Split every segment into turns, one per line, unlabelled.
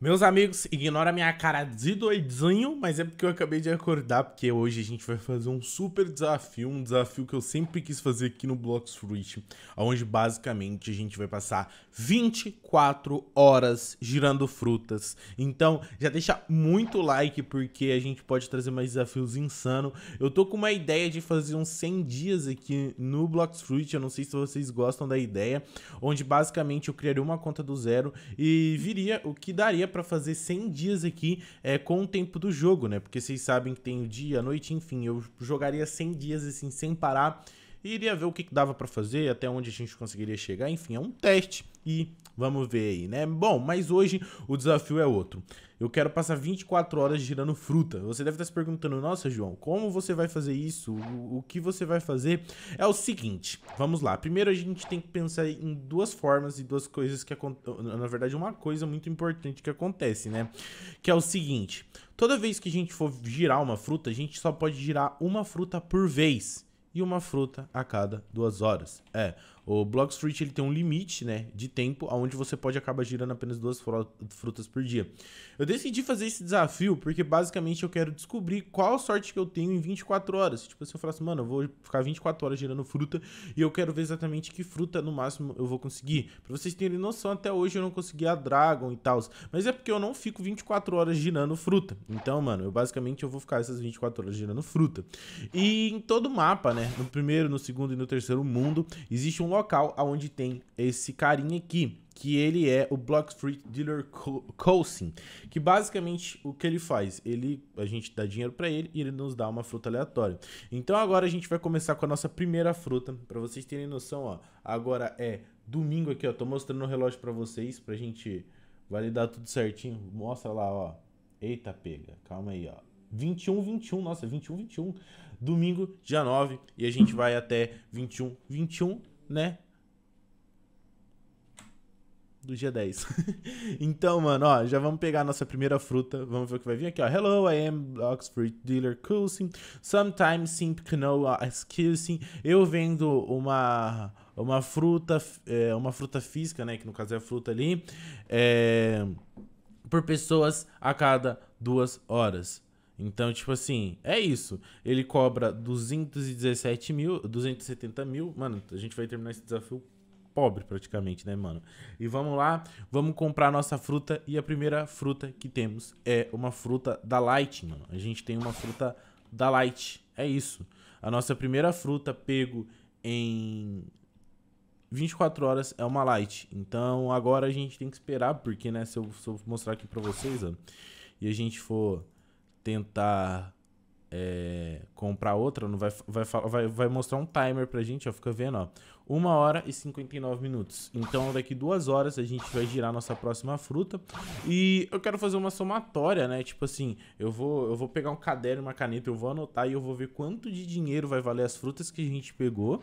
Meus amigos, ignora minha cara de doidinho, mas é porque eu acabei de acordar, porque hoje a gente vai fazer um super desafio, um desafio que eu sempre quis fazer aqui no Blocks Fruit, onde basicamente a gente vai passar 24 horas girando frutas. Então, já deixa muito like, porque a gente pode trazer mais desafios insano. Eu tô com uma ideia de fazer uns 100 dias aqui no Blocks Fruit, eu não sei se vocês gostam da ideia, onde basicamente eu criaria uma conta do zero e viria o que daria é para fazer 100 dias aqui é, com o tempo do jogo, né? Porque vocês sabem que tem o dia, a noite, enfim, eu jogaria 100 dias assim sem parar e iria ver o que dava para fazer, até onde a gente conseguiria chegar. Enfim, é um teste e vamos ver aí, né? Bom, mas hoje o desafio é outro. Eu quero passar 24 horas girando fruta. Você deve estar se perguntando, nossa, João, como você vai fazer isso? O, o que você vai fazer? É o seguinte, vamos lá. Primeiro a gente tem que pensar em duas formas e duas coisas que acontecem. Na verdade, uma coisa muito importante que acontece, né? Que é o seguinte: toda vez que a gente for girar uma fruta, a gente só pode girar uma fruta por vez e uma fruta a cada duas horas. É, o Block Street ele tem um limite né, de tempo onde você pode acabar girando apenas duas frutas por dia. Eu decidi fazer esse desafio porque basicamente eu quero descobrir qual sorte que eu tenho em 24 horas. Tipo, se eu falar assim, mano, eu vou ficar 24 horas girando fruta e eu quero ver exatamente que fruta no máximo eu vou conseguir. Pra vocês terem noção, até hoje eu não consegui a Dragon e tal. Mas é porque eu não fico 24 horas girando fruta. Então, mano, eu basicamente eu vou ficar essas 24 horas girando fruta. E em todo o mapa, né? No primeiro, no segundo e no terceiro mundo, existe um local onde tem esse carinha aqui, que ele é o Block Street Dealer Coulson, que basicamente o que ele faz, ele a gente dá dinheiro para ele e ele nos dá uma fruta aleatória. Então agora a gente vai começar com a nossa primeira fruta, para vocês terem noção, ó. Agora é domingo aqui, ó, tô mostrando o relógio para vocês pra gente validar tudo certinho. Mostra lá, ó. Eita, pega. Calma aí, ó. 21, 21, nossa, 21, 21. Domingo, dia 9, e a gente vai até 21, 21 né? do dia 10. então, mano, ó, já vamos pegar a nossa primeira fruta. Vamos ver o que vai vir aqui, ó. Hello, I am Oxford dealer cursing. Sometimes simp know uh, excusing. Eu vendo uma uma fruta, é, uma fruta física, né, que no caso é a fruta ali, é, por pessoas a cada duas horas. Então, tipo assim, é isso. Ele cobra 217 mil, 270 mil. Mano, a gente vai terminar esse desafio pobre praticamente, né, mano? E vamos lá, vamos comprar nossa fruta. E a primeira fruta que temos é uma fruta da Light, mano. A gente tem uma fruta da Light. É isso. A nossa primeira fruta pego em 24 horas é uma Light. Então agora a gente tem que esperar, porque, né, se eu, se eu mostrar aqui pra vocês, ó, e a gente for tentar é, comprar outra, não vai, vai, vai, vai mostrar um timer pra gente, ó, fica vendo, ó. 1 hora e 59 minutos. Então, daqui duas horas a gente vai girar nossa próxima fruta. E eu quero fazer uma somatória, né? Tipo assim, eu vou, eu vou pegar um caderno, uma caneta, eu vou anotar e eu vou ver quanto de dinheiro vai valer as frutas que a gente pegou.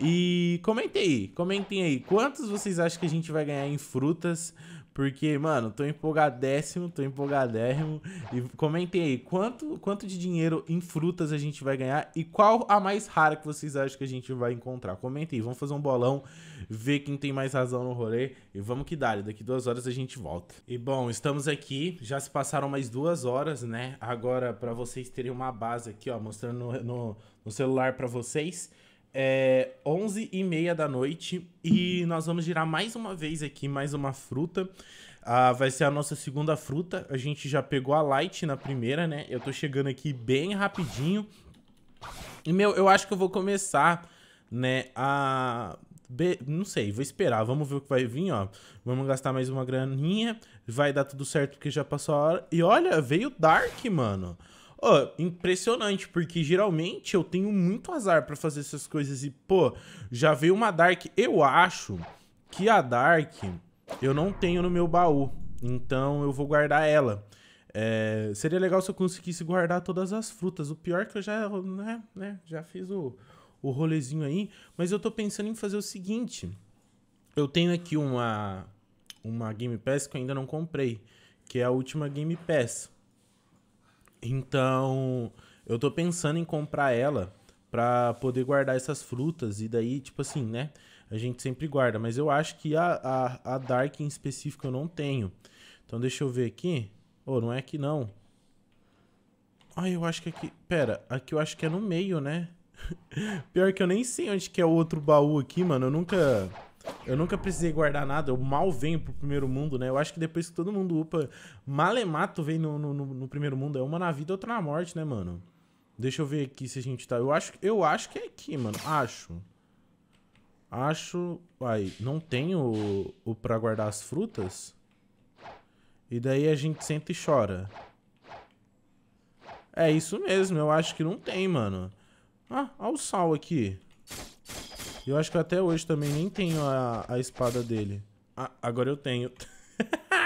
E comentem aí, comentem aí, quantos vocês acham que a gente vai ganhar em frutas porque, mano, tô empolgadíssimo, tô empolgadérrimo. E comentem aí, quanto, quanto de dinheiro em frutas a gente vai ganhar e qual a mais rara que vocês acham que a gente vai encontrar? Comentem aí, vamos fazer um bolão, ver quem tem mais razão no rolê e vamos que dá. Daqui duas horas a gente volta. E bom, estamos aqui, já se passaram mais duas horas, né? Agora, para vocês terem uma base aqui, ó, mostrando no, no, no celular para vocês é 11 e meia da noite e nós vamos girar mais uma vez aqui, mais uma fruta. Ah, vai ser a nossa segunda fruta. A gente já pegou a light na primeira, né? Eu tô chegando aqui bem rapidinho. E, meu, eu acho que eu vou começar, né, a... Be... Não sei, vou esperar, vamos ver o que vai vir, ó. Vamos gastar mais uma graninha, vai dar tudo certo porque já passou a hora. E olha, veio Dark, mano. Ó, oh, impressionante, porque geralmente eu tenho muito azar para fazer essas coisas e, pô, já veio uma Dark. Eu acho que a Dark eu não tenho no meu baú, então eu vou guardar ela. É, seria legal se eu conseguisse guardar todas as frutas. O pior é que eu já, né, né, já fiz o, o rolezinho aí, mas eu tô pensando em fazer o seguinte. Eu tenho aqui uma, uma Game Pass que eu ainda não comprei, que é a última Game Pass. Então, eu tô pensando em comprar ela para poder guardar essas frutas. E daí, tipo assim, né? A gente sempre guarda. Mas eu acho que a, a, a Dark em específico eu não tenho. Então, deixa eu ver aqui. Oh, não é aqui não. ai eu acho que aqui... Pera, aqui eu acho que é no meio, né? Pior que eu nem sei onde que é o outro baú aqui, mano. Eu nunca... Eu nunca precisei guardar nada, eu mal venho pro primeiro mundo, né? Eu acho que depois que todo mundo upa, malemato vem no, no, no primeiro mundo. É uma na vida, outra na morte, né, mano? Deixa eu ver aqui se a gente tá... Eu acho, eu acho que é aqui, mano. Acho. Acho... Aí, não tem o, o pra guardar as frutas? E daí a gente senta e chora. É isso mesmo, eu acho que não tem, mano. Ah, olha o sal aqui. Eu acho que até hoje também nem tenho a, a espada dele. Ah, agora eu tenho.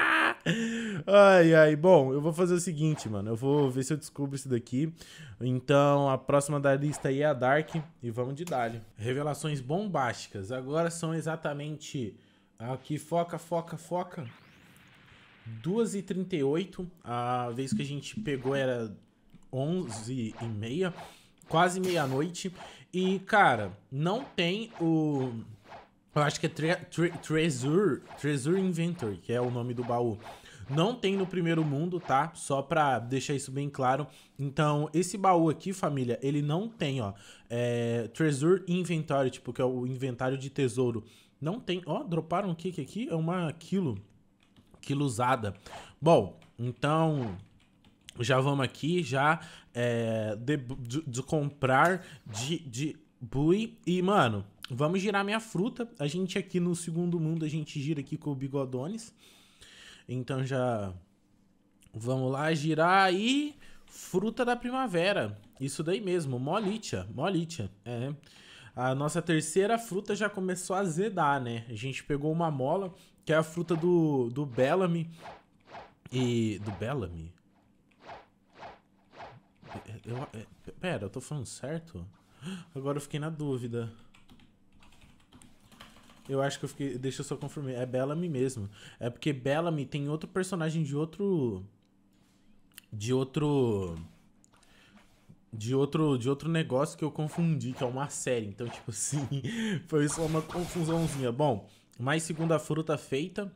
ai, ai. Bom, eu vou fazer o seguinte, mano. Eu vou ver se eu descubro isso daqui. Então, a próxima da lista aí é a Dark. E vamos de Dali. Revelações bombásticas. Agora são exatamente... Aqui, foca, foca, foca. 2h38. A vez que a gente pegou era 11h30. Quase meia-noite. E, cara, não tem o. Eu acho que é tre tre Treasure, Treasure Inventory, que é o nome do baú. Não tem no primeiro mundo, tá? Só pra deixar isso bem claro. Então, esse baú aqui, família, ele não tem, ó. É, Treasure Inventory, tipo, que é o inventário de tesouro. Não tem. Ó, droparam o que aqui. É uma quilo. Quilo usada. Bom, então já vamos aqui, já é, de, de, de comprar de, de bui. E, mano, vamos girar minha fruta. A gente aqui no segundo mundo, a gente gira aqui com o Bigodones. Então já vamos lá girar aí. Fruta da primavera. Isso daí mesmo, molitia, molitia. É. A nossa terceira fruta já começou a azedar, né? A gente pegou uma mola, que é a fruta do, do Bellamy. E. Do Bellamy? Eu, eu, pera, eu tô falando certo? Agora eu fiquei na dúvida. Eu acho que eu fiquei. Deixa eu só confirmar. É Bellamy mesmo. É porque Bellamy tem outro personagem de outro. De outro. De outro, de outro negócio que eu confundi, que é uma série. Então, tipo assim, foi só uma confusãozinha. Bom, mais segunda fruta feita.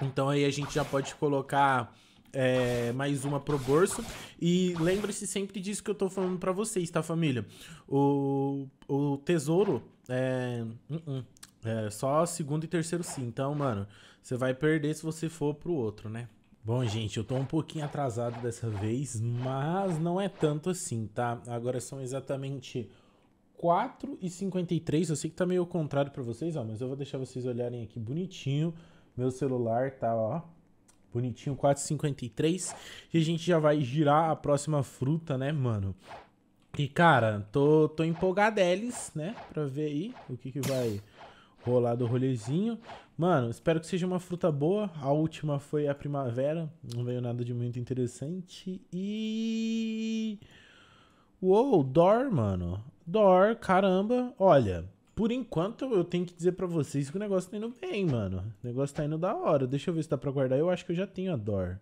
Então aí a gente já pode colocar é, mais uma pro bolso. E lembre-se sempre disso que eu tô falando para vocês, tá, família? O, o tesouro é, uh -uh, é só segundo e terceiro sim. Então, mano, você vai perder se você for pro outro, né? Bom, gente, eu tô um pouquinho atrasado dessa vez, mas não é tanto assim, tá? Agora são exatamente 4h53. Eu sei que tá meio contrário para vocês, ó, mas eu vou deixar vocês olharem aqui bonitinho. Meu celular tá, ó, Bonitinho, 4,53. E a gente já vai girar a próxima fruta, né, mano? E, cara, tô, tô empolgadeles, né? Pra ver aí o que, que vai rolar do rolezinho. Mano, espero que seja uma fruta boa. A última foi a primavera. Não veio nada de muito interessante. E... Uou, Dor, mano. Dor, caramba. Olha, por enquanto, eu tenho que dizer para vocês que o negócio tá indo bem, mano. O negócio tá indo da hora. Deixa eu ver se dá pra guardar. Eu acho que eu já tenho a Dor.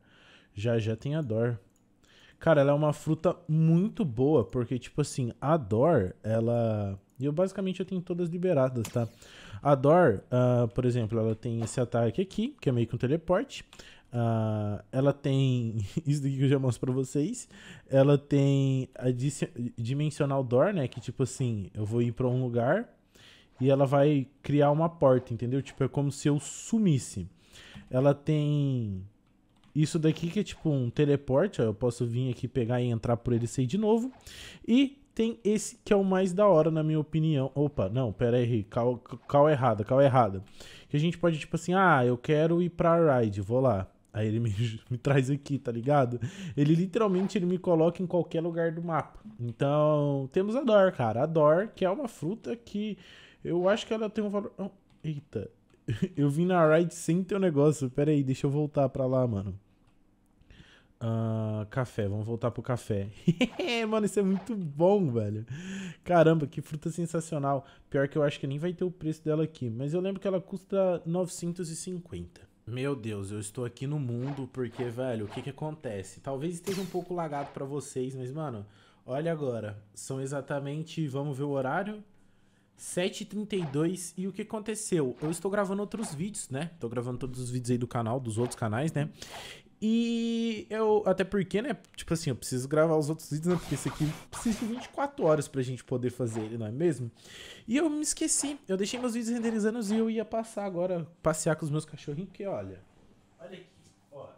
Já, já tenho a Dor. Cara, ela é uma fruta muito boa, porque, tipo assim, a Dor, ela... E eu, basicamente, eu tenho todas liberadas, tá? A Dor, uh, por exemplo, ela tem esse ataque aqui, que é meio que um teleporte. Uh, ela tem isso daqui que eu já mostro pra vocês. Ela tem a Dimensional dor, né? Que tipo assim, eu vou ir pra um lugar, e ela vai criar uma porta, entendeu? Tipo, é como se eu sumisse. Ela tem isso daqui que é tipo um teleporte, ó, eu posso vir aqui pegar e entrar por ele e sair de novo. E tem esse que é o mais da hora, na minha opinião. Opa, não, pera aí, cal, cal errada, cal errada. Que a gente pode, tipo assim, ah, eu quero ir pra ride, vou lá. Aí ele me, me traz aqui, tá ligado? Ele literalmente ele me coloca em qualquer lugar do mapa. Então, temos a Dor, cara. A Dor, que é uma fruta que eu acho que ela tem um valor. Oh, eita. eu vim na ride sem teu negócio. Pera aí, deixa eu voltar pra lá, mano. Uh, café, vamos voltar pro café. mano, isso é muito bom, velho. Caramba, que fruta sensacional. Pior que eu acho que nem vai ter o preço dela aqui, mas eu lembro que ela custa 950. Meu Deus, eu estou aqui no mundo porque, velho, o que que acontece? Talvez esteja um pouco lagado para vocês, mas mano, olha agora, são exatamente, vamos ver o horário? 7h32 e o que aconteceu? Eu estou gravando outros vídeos, né? Estou gravando todos os vídeos aí do canal, dos outros canais, né? E eu, até porque, né? Tipo assim, eu preciso gravar os outros vídeos, né? Porque esse aqui precisa de 24 horas pra gente poder fazer ele, não é mesmo? E eu me esqueci, eu deixei meus vídeos renderizando e eu ia passar agora, passear com os meus cachorrinhos, porque olha. Olha aqui, ó.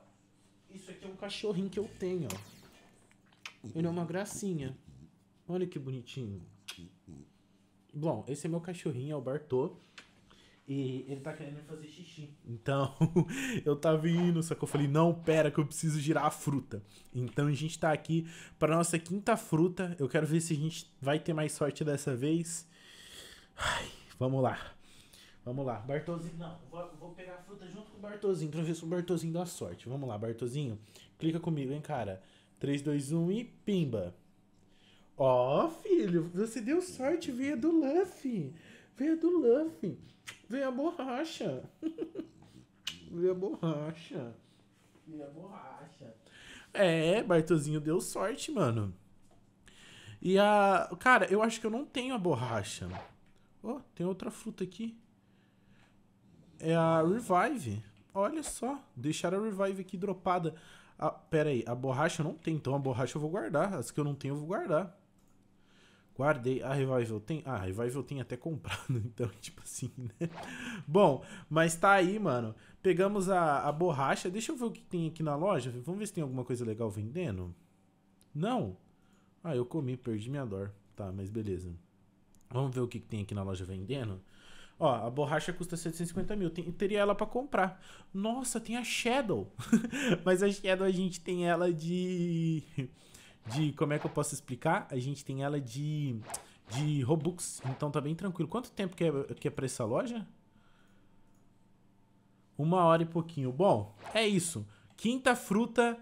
Isso aqui é um cachorrinho que eu tenho, ó. Ele é uma gracinha. Olha que bonitinho. Bom, esse é meu cachorrinho, é o Bartô. E ele tá querendo fazer xixi. Então, eu tava indo, só que eu falei, não, pera, que eu preciso girar a fruta. Então a gente tá aqui pra nossa quinta fruta. Eu quero ver se a gente vai ter mais sorte dessa vez. Ai, vamos lá. Vamos lá, Bartozinho. Não, vou, vou, pegar a fruta junto com o Bartôzinho pra ver se o Bartozinho dá sorte. Vamos lá, Bartozinho. Clica comigo, hein, cara. 3, 2, 1 e pimba. Ó, oh, filho, você deu sorte, veio do Luffy. Veio do Luffy. Veio a borracha. veio a borracha. Veio a borracha. É, Bartozinho deu sorte, mano. E a. Cara, eu acho que eu não tenho a borracha. Ó, oh, tem outra fruta aqui. É a Revive. Olha só. Deixaram a Revive aqui dropada. Ah, pera aí. A borracha eu não tenho, então a borracha eu vou guardar. As que eu não tenho eu vou guardar. Guardei. A Revival tem. Ah, a Revival tem até comprado, então, tipo assim, né? Bom, mas tá aí, mano. Pegamos a, a borracha. Deixa eu ver o que tem aqui na loja. Vamos ver se tem alguma coisa legal vendendo. Não? Ah, eu comi, perdi minha dor. Tá, mas beleza. Vamos ver o que, tem aqui na loja vendendo. Ó, a borracha custa 750 mil. Tem, teria ela para comprar. Nossa, tem a Shadow. Mas a Shadow a gente tem ela de de. Como é que eu posso explicar? A gente tem ela de. De Robux. Então tá bem tranquilo. Quanto tempo que é, que é pra essa loja? Uma hora e pouquinho. Bom, é isso. Quinta fruta.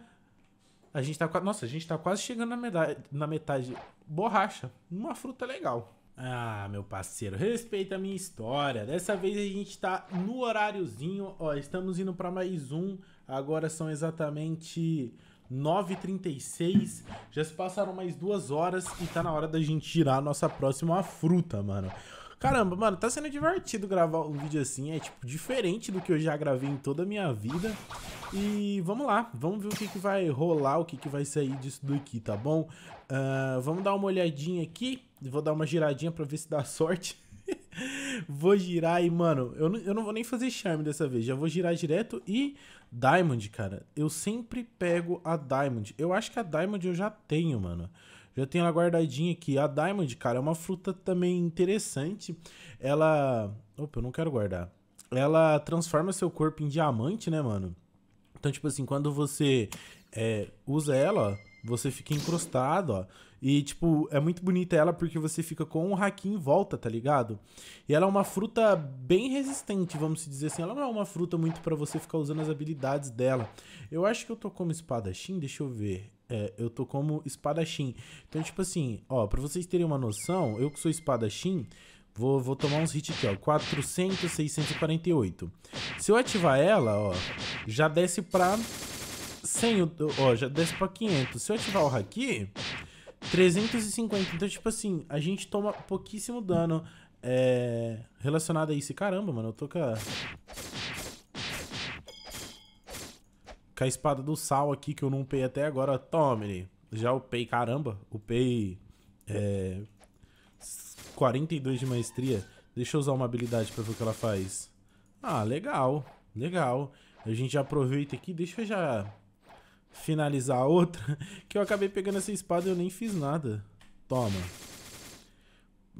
A gente tá. Nossa, a gente tá quase chegando na metade. Na metade. Borracha. Uma fruta legal. Ah, meu parceiro, respeita a minha história. Dessa vez a gente tá no horáriozinho. Ó, estamos indo para mais um. Agora são exatamente 9h36, já se passaram mais duas horas e tá na hora da gente tirar a nossa próxima fruta, mano. Caramba, mano, tá sendo divertido gravar um vídeo assim, é tipo diferente do que eu já gravei em toda a minha vida. E vamos lá, vamos ver o que, que vai rolar, o que, que vai sair disso daqui, tá bom? Uh, vamos dar uma olhadinha aqui, vou dar uma giradinha pra ver se dá sorte. vou girar e, mano, eu não, eu não vou nem fazer charme dessa vez. Já vou girar direto e Diamond, cara. Eu sempre pego a Diamond. Eu acho que a Diamond eu já tenho, mano. Já tenho ela guardadinha aqui. A Diamond, cara, é uma fruta também interessante. Ela. Opa, eu não quero guardar. Ela transforma seu corpo em diamante, né, mano? Então, tipo assim, quando você é, usa ela, ó você fica encostado ó. E, tipo, é muito bonita ela porque você fica com o um haki em volta, tá ligado? E ela é uma fruta bem resistente, vamos dizer assim. Ela não é uma fruta muito para você ficar usando as habilidades dela. Eu acho que eu tô como espadachim, deixa eu ver. É, eu tô como espadachim. Então, tipo assim, ó, pra vocês terem uma noção, eu que sou espadachim, vou, vou tomar uns hits aqui, ó. 400, 648. Se eu ativar ela, ó, já desce pra 100, ó, já desce pra 500. Se eu ativar o Haki, 350. Então, tipo assim, a gente toma pouquíssimo dano é, relacionado a isso. caramba, mano, eu tô com a... Com a espada do sal aqui, que eu não upei até agora. Tome, já upei, caramba. Upei é, 42 de maestria. Deixa eu usar uma habilidade pra ver o que ela faz. Ah, legal, legal. A gente já aproveita aqui, deixa eu já finalizar a outra, que eu acabei pegando essa espada e eu nem fiz nada. Toma.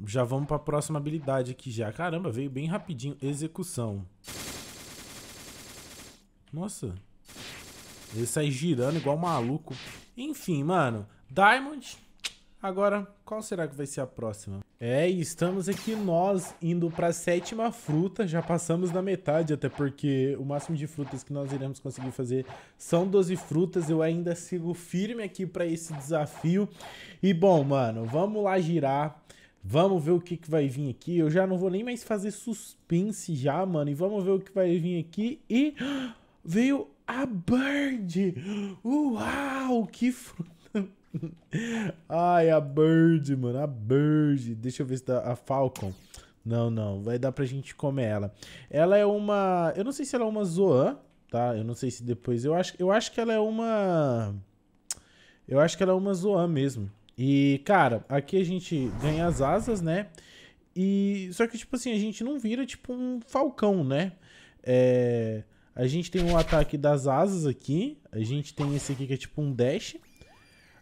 Já vamos pra próxima habilidade aqui já. Caramba, veio bem rapidinho. Execução. Nossa. Ele sai girando igual maluco. Enfim, mano. Diamond. Agora, qual será que vai ser a próxima? É, e estamos aqui nós indo para a sétima fruta, já passamos da metade, até porque o máximo de frutas que nós iremos conseguir fazer são 12 frutas. Eu ainda sigo firme aqui para esse desafio. E bom, mano, vamos lá girar. Vamos ver o que, que vai vir aqui. Eu já não vou nem mais fazer suspense já, mano. E vamos ver o que vai vir aqui. E veio a Bird! Uau, que fruta Ai, a Bird, mano. A Bird. Deixa eu ver se dá a Falcon. Não, não. Vai dar pra gente comer ela. Ela é uma... Eu não sei se ela é uma Zoan, tá? Eu não sei se depois... Eu acho, eu acho que ela é uma... Eu acho que ela é uma Zoan mesmo. E, cara, aqui a gente ganha as asas, né? E... Só que, tipo assim, a gente não vira, tipo, um falcão, né? É... A gente tem o um ataque das asas aqui. A gente tem esse aqui que é tipo um dash.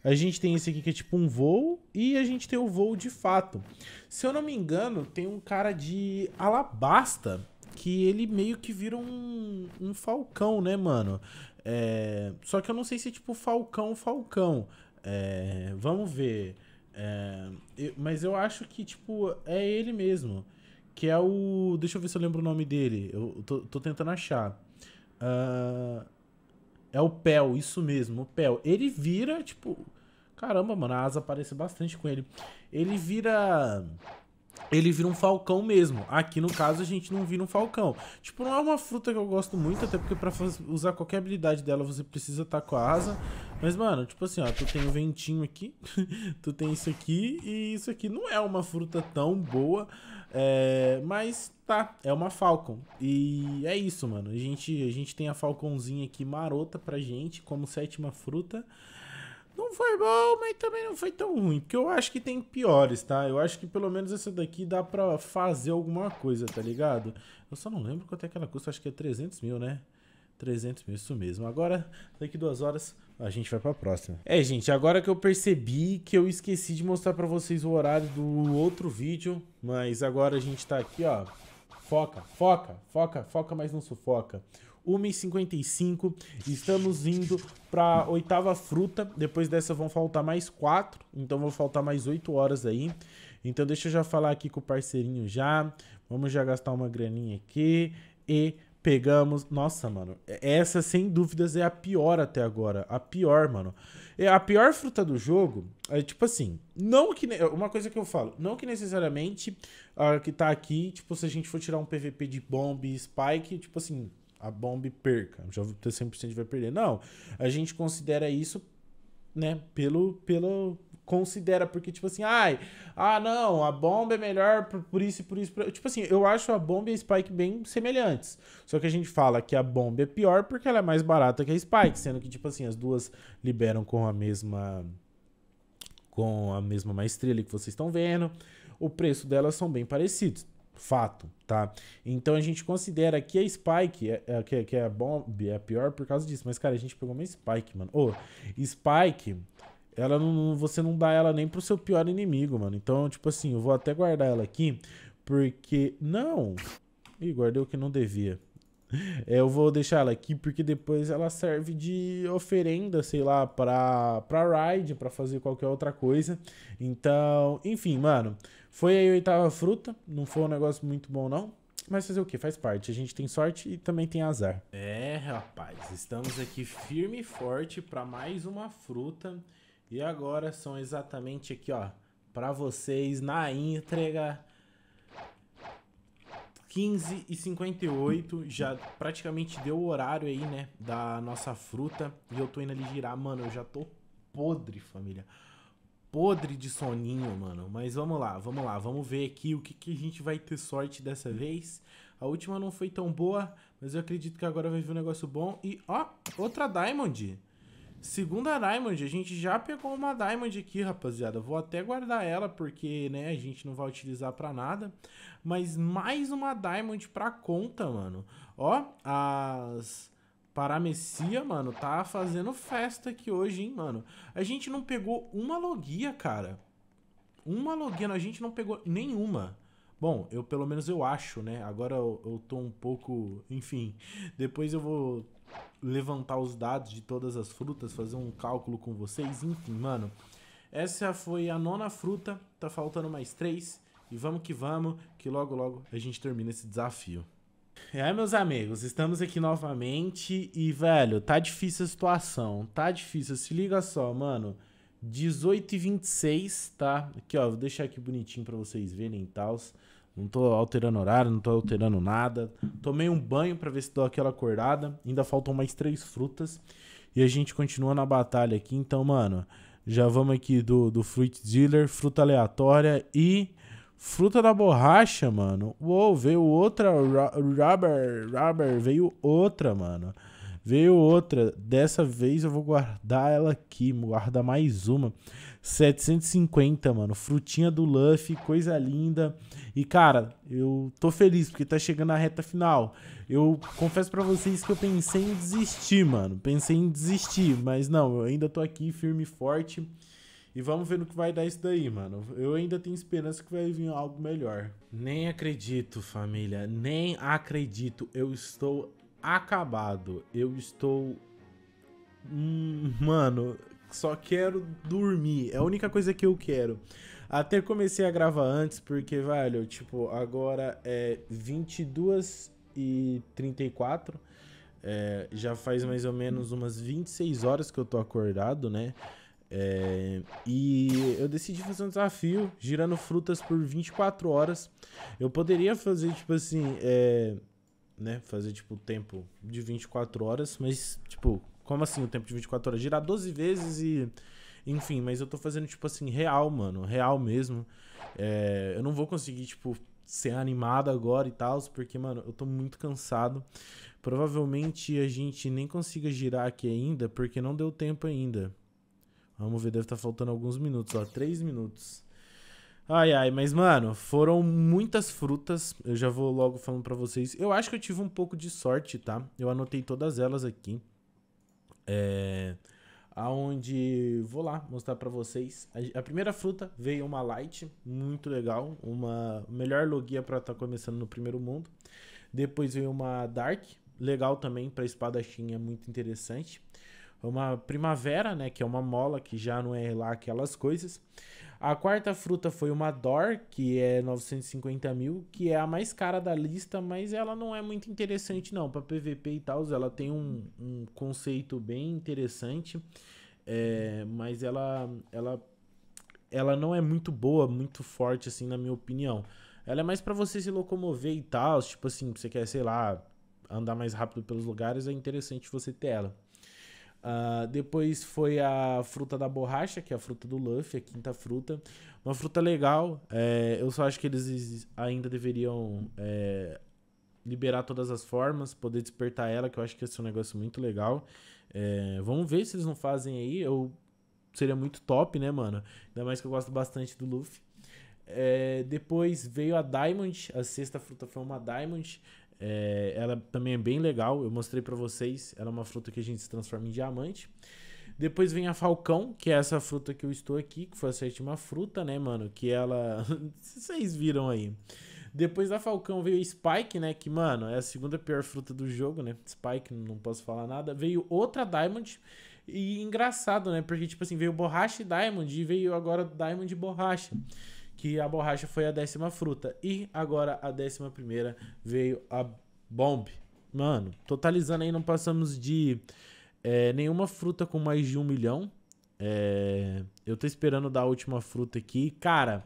A gente tem esse aqui que é tipo um voo e a gente tem o voo de fato. Se eu não me engano, tem um cara de Alabasta que ele meio que vira um, um falcão, né, mano? É, só que eu não sei se é tipo falcão, falcão. É, vamos ver. É, eu, mas eu acho que, tipo, é ele mesmo. Que é o. Deixa eu ver se eu lembro o nome dele. Eu tô, tô tentando achar. Uh, é o Pel, isso mesmo, o Pel. Ele vira, tipo, Caramba, mano, a asa parece bastante com ele. Ele vira... Ele vira um falcão mesmo. Aqui, no caso, a gente não vira um falcão. Tipo, não é uma fruta que eu gosto muito, até porque pra usar qualquer habilidade dela, você precisa estar tá com a asa. Mas, mano, tipo assim, ó, tu tem o um ventinho aqui, tu tem isso aqui, e isso aqui não é uma fruta tão boa, é... mas tá, é uma Falcon. E é isso, mano. A gente, a gente tem a Falconzinha aqui marota pra gente, como sétima fruta. Não foi bom, mas também não foi tão ruim. Porque eu acho que tem piores, tá? Eu acho que pelo menos essa daqui dá pra fazer alguma coisa, tá ligado? Eu só não lembro quanto é que ela custa. Acho que é 300 mil, né? 300 mil, isso mesmo. Agora, daqui duas horas, a gente vai pra próxima. É, gente, agora que eu percebi que eu esqueci de mostrar pra vocês o horário do outro vídeo. Mas agora a gente tá aqui, ó. Foca, foca, foca, foca, mas não sufoca. 1h55. Estamos indo para oitava fruta. Depois dessa vão faltar mais quatro. Então vão faltar mais 8 horas aí. Então deixa eu já falar aqui com o parceirinho já. Vamos já gastar uma graninha aqui. E pegamos. Nossa, mano. Essa, sem dúvidas, é a pior até agora. A pior, mano. É a pior fruta do jogo. É tipo assim. Não que. Uma coisa que eu falo. Não que necessariamente a uh, que tá aqui, tipo, se a gente for tirar um PVP de bomba e spike, tipo assim a bomba e perca. Já 100% vai perder. Não, a gente considera isso, né, pelo, pelo considera porque tipo assim, ai, ah não, a bomba é melhor por, por isso e por isso, por... tipo assim, eu acho a bomba e a Spike bem semelhantes. Só que a gente fala que a bomba é pior porque ela é mais barata que a Spike, sendo que tipo assim, as duas liberam com a mesma com a mesma maestria ali que vocês estão vendo. O preço delas são bem parecidos. Fato, tá? Então a gente considera que a Spike, é, é, que, é, a é bomb, é pior por causa disso. Mas, cara, a gente pegou uma Spike, mano. Ô, oh, Spike, ela não, você não dá ela nem pro seu pior inimigo, mano. Então, tipo assim, eu vou até guardar ela aqui, porque... Não! Ih, guardei o que não devia. É, eu vou deixar ela aqui porque depois ela serve de oferenda, sei lá, pra, pra ride, pra fazer qualquer outra coisa. Então, enfim, mano. Foi aí a oitava fruta. Não foi um negócio muito bom, não. Mas fazer o que? Faz parte. A gente tem sorte e também tem azar. É, rapaz. Estamos aqui firme e forte para mais uma fruta. E agora são exatamente aqui, ó. Para vocês na entrega 15 e 58 já praticamente deu o horário aí, né, da nossa fruta. E eu tô indo ali girar, mano, eu já tô podre, família. Podre de soninho, mano. Mas vamos lá, vamos lá, vamos ver aqui o que, que a gente vai ter sorte dessa vez. A última não foi tão boa, mas eu acredito que agora vai vir um negócio bom. E, ó, outra Diamond. Segunda Diamond, a gente já pegou uma Diamond aqui, rapaziada. Vou até guardar ela, porque, né, a gente não vai utilizar pra nada. Mas mais uma Diamond pra conta, mano. Ó, as... Paramecia, mano, tá fazendo festa aqui hoje, hein, mano. A gente não pegou uma logia, cara. Uma logia, a gente não pegou nenhuma. Bom, eu pelo menos eu acho, né? Agora eu, eu tô um pouco. Enfim, depois eu vou levantar os dados de todas as frutas, fazer um cálculo com vocês, enfim, mano. Essa foi a nona fruta, tá faltando mais três. E vamos que vamos, que logo logo a gente termina esse desafio. E é, aí, meus amigos, estamos aqui novamente e, velho, tá difícil a situação, tá difícil. Se liga só, mano, 18 e 26, tá? Aqui, ó, vou deixar aqui bonitinho pra vocês verem e tal, não tô alterando horário, não tô alterando nada. Tomei um banho para ver se dou aquela acordada. Ainda faltam mais três frutas. E a gente continua na batalha aqui. Então, mano, já vamos aqui do, do Fruit Dealer, fruta aleatória e fruta da borracha, mano. Uou, veio outra. Rubber, rubber, veio outra, mano. Veio outra. Dessa vez eu vou guardar ela aqui. Guardar mais uma. 750, mano. Frutinha do Luffy, coisa linda. E, cara, eu tô feliz porque tá chegando a reta final. Eu confesso para vocês que eu pensei em desistir, mano. Pensei em desistir, mas não, eu ainda tô aqui firme e forte. E vamos ver no que vai dar isso daí, mano. Eu ainda tenho esperança que vai vir algo melhor. Nem acredito, família. Nem acredito. Eu estou acabado. Eu estou. Hum, mano, só quero dormir. É a única coisa que eu quero. Até comecei a gravar antes, porque, velho, tipo, agora é 22 e 34. É, já faz mais ou menos umas 26 horas que eu tô acordado, né? É, e eu decidi fazer um desafio girando frutas por 24 horas. Eu poderia fazer, tipo assim, é, né? Fazer, tipo, tempo de 24 horas, mas, tipo, como assim o tempo de 24 horas? Girar 12 vezes e. Enfim, mas eu tô fazendo, tipo assim, real, mano. Real mesmo. É, eu não vou conseguir, tipo, ser animado agora e tal, porque, mano, eu tô muito cansado. Provavelmente a gente nem consiga girar aqui ainda, porque não deu tempo ainda. Vamos ver, deve estar tá faltando alguns minutos, ó, três minutos. Ai, ai, mas, mano, foram muitas frutas. Eu já vou logo falando pra vocês. Eu acho que eu tive um pouco de sorte, tá? Eu anotei todas elas aqui. É, aonde vou lá mostrar para vocês. A, a, primeira fruta veio uma light, muito legal, uma melhor logia para estar tá começando no primeiro mundo. Depois veio uma dark, legal também para espadachinha, é muito interessante. É uma primavera, né, que é uma mola que já não é lá aquelas coisas. A quarta fruta foi uma Dor, que é 950 mil, que é a mais cara da lista, mas ela não é muito interessante não para PVP e tal. Ela tem um, um conceito bem interessante, é, mas ela, ela, ela não é muito boa, muito forte assim na minha opinião. Ela é mais para você se locomover e tal, tipo assim, você quer, sei lá, andar mais rápido pelos lugares, é interessante você ter ela. Uh, depois foi a fruta da borracha, que é a fruta do Luffy, a quinta fruta. Uma fruta legal. É, eu só acho que eles ainda deveriam é, liberar todas as formas, poder despertar ela, que eu acho que esse é um negócio muito legal. É, vamos ver se eles não fazem aí. Eu seria muito top, né, mano? Ainda mais que eu gosto bastante do Luffy. depois veio a Diamond, a sexta fruta foi uma Diamond. É, ela também é bem legal, eu mostrei para vocês. Ela é uma fruta que a gente se transforma em diamante. Depois vem a falcão, que é essa fruta que eu estou aqui, que foi a sétima fruta, né, mano? Que ela... vocês viram aí. Depois da falcão veio Spike, né? Que, mano, é a segunda pior fruta do jogo, né? Spike, não posso falar nada. Veio outra Diamond. E engraçado, né? Porque, tipo assim, veio borracha e Diamond e veio agora Diamond e borracha que a borracha foi a décima fruta. E agora a décima primeira veio a bomb. Mano, totalizando aí, não passamos de é, nenhuma fruta com mais de um milhão. É, eu tô esperando da última fruta aqui. Cara,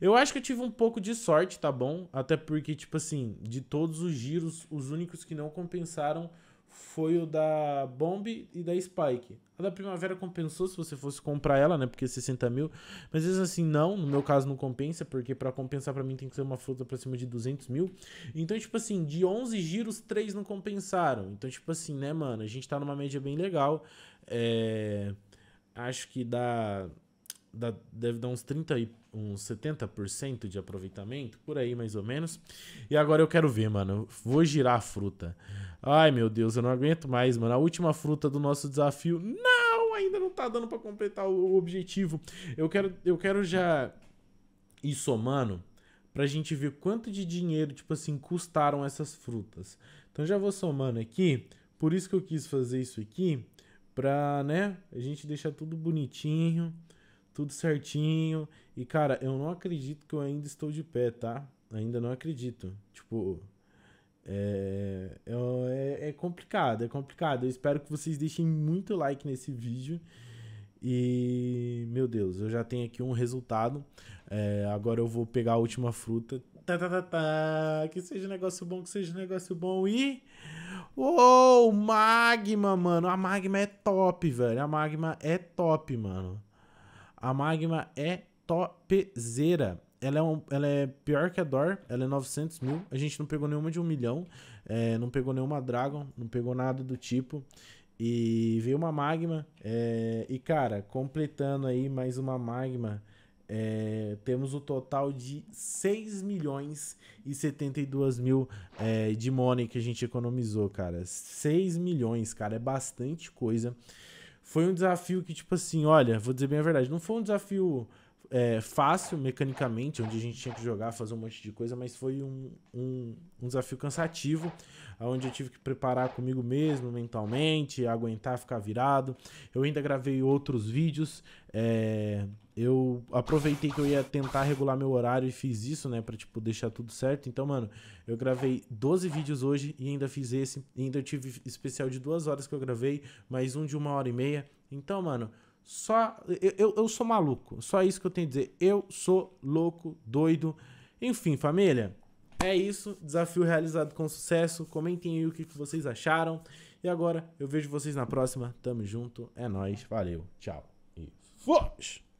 eu acho que eu tive um pouco de sorte, tá bom? Até porque, tipo assim, de todos os giros, os únicos que não compensaram foi o da Bomb e da Spike. A da Primavera compensou se você fosse comprar ela, né? Porque 60 mil. Mas às vezes assim, não. No meu caso, não compensa, porque para compensar para mim tem que ser uma fruta pra cima de 200 mil. Então, tipo assim, de 11 giros, 3 não compensaram. Então, tipo assim, né, mano? A gente tá numa média bem legal. É... Acho que dá. dá... Deve dar uns 30 e uns 70% de aproveitamento, por aí mais ou menos. E agora eu quero ver, mano. Vou girar a fruta. Ai, meu Deus, eu não aguento mais, mano. A última fruta do nosso desafio. Não, ainda não tá dando para completar o objetivo. Eu quero, eu quero já ir somando pra gente ver quanto de dinheiro, tipo assim, custaram essas frutas. Então já vou somando aqui. Por isso que eu quis fazer isso aqui, pra, né, a gente deixar tudo bonitinho, tudo certinho. E, cara, eu não acredito que eu ainda estou de pé, tá? Ainda não acredito. Tipo, é... Eu é complicado, é complicado. Eu espero que vocês deixem muito like nesse vídeo. E, meu Deus, eu já tenho aqui um resultado. É, agora eu vou pegar a última fruta. Tá, tá, tá, tá. Que seja um negócio bom, que seja um negócio bom. E. Uou, oh, Magma, mano. A Magma é top, velho. A Magma é top, mano. A Magma é topzera. Ela é, um, ela é pior que a Dor, ela é 900 mil. A gente não pegou nenhuma de um milhão. É, não pegou nenhuma Dragon, não pegou nada do tipo. E veio uma Magma. É, e, cara, completando aí mais uma Magma. É, temos o um total de 6 milhões e 72 mil é, de money que a gente economizou, cara. 6 milhões, cara, é bastante coisa. Foi um desafio que, tipo assim, olha, vou dizer bem a verdade, não foi um desafio é, fácil mecanicamente, onde a gente tinha que jogar, fazer um monte de coisa, mas foi um, um, um desafio cansativo, onde eu tive que preparar comigo mesmo mentalmente, aguentar ficar virado. Eu ainda gravei outros vídeos. É, eu aproveitei que eu ia tentar regular meu horário e fiz isso, né, para tipo deixar tudo certo. Então, mano, eu gravei 12 vídeos hoje e ainda fiz esse, e ainda tive especial de duas horas que eu gravei, mais um de uma hora e meia. Então, mano, só. Eu, eu, sou maluco. Só isso que eu tenho a dizer. Eu sou louco, doido. Enfim, família. É isso. Desafio realizado com sucesso. Comentem aí o que, vocês acharam. E agora eu vejo vocês na próxima. Tamo junto. É nóis. Valeu. Tchau. E fomos!